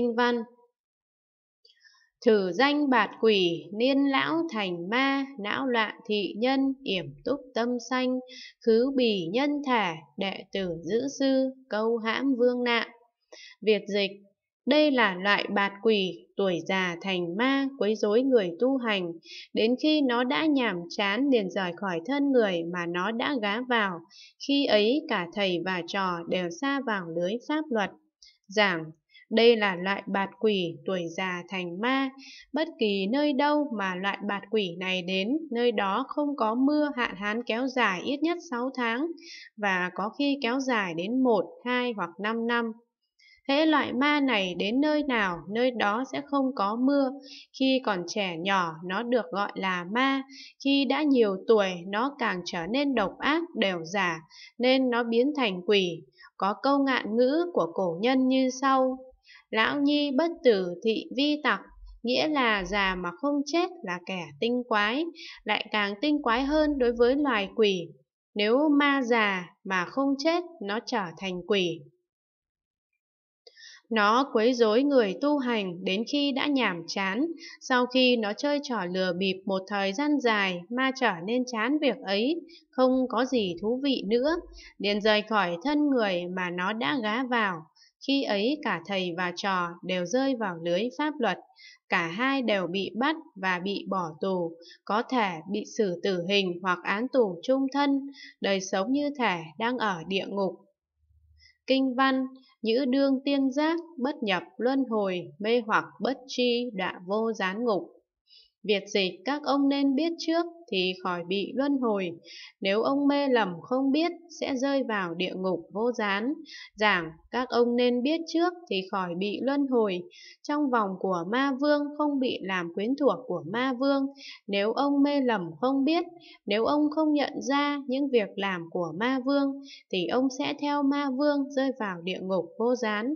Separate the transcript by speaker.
Speaker 1: Kinh văn Thử danh bạt quỷ, niên lão thành ma, não loạn thị nhân, yểm túc tâm sanh, khứ bì nhân thả, đệ tử giữ sư, câu hãm vương nạn. Việt dịch đây là loại bạt quỷ, tuổi già thành ma, quấy rối người tu hành, đến khi nó đã nhàm chán liền rời khỏi thân người mà nó đã gá vào, khi ấy cả thầy và trò đều xa vào lưới pháp luật. Giảng đây là loại bạt quỷ tuổi già thành ma, bất kỳ nơi đâu mà loại bạt quỷ này đến, nơi đó không có mưa hạn hán kéo dài ít nhất 6 tháng và có khi kéo dài đến 1, 2 hoặc 5 năm. thế loại ma này đến nơi nào, nơi đó sẽ không có mưa. Khi còn trẻ nhỏ, nó được gọi là ma. Khi đã nhiều tuổi, nó càng trở nên độc ác, đều giả, nên nó biến thành quỷ. Có câu ngạn ngữ của cổ nhân như sau, Lão nhi bất tử thị vi tặc, nghĩa là già mà không chết là kẻ tinh quái, lại càng tinh quái hơn đối với loài quỷ. Nếu ma già mà không chết, nó trở thành quỷ. Nó quấy rối người tu hành đến khi đã nhàm chán, sau khi nó chơi trò lừa bịp một thời gian dài ma trở nên chán việc ấy, không có gì thú vị nữa, liền rời khỏi thân người mà nó đã gá vào, khi ấy cả thầy và trò đều rơi vào lưới pháp luật, cả hai đều bị bắt và bị bỏ tù, có thể bị xử tử hình hoặc án tù trung thân, đời sống như thể đang ở địa ngục. Kinh văn, nhữ đương tiên giác, bất nhập luân hồi, mê hoặc bất tri, đạ vô gián ngục. Việc dịch các ông nên biết trước thì khỏi bị luân hồi. Nếu ông mê lầm không biết sẽ rơi vào địa ngục vô gián. Giảng các ông nên biết trước thì khỏi bị luân hồi. Trong vòng của ma vương không bị làm quyến thuộc của ma vương. Nếu ông mê lầm không biết, nếu ông không nhận ra những việc làm của ma vương thì ông sẽ theo ma vương rơi vào địa ngục vô gián.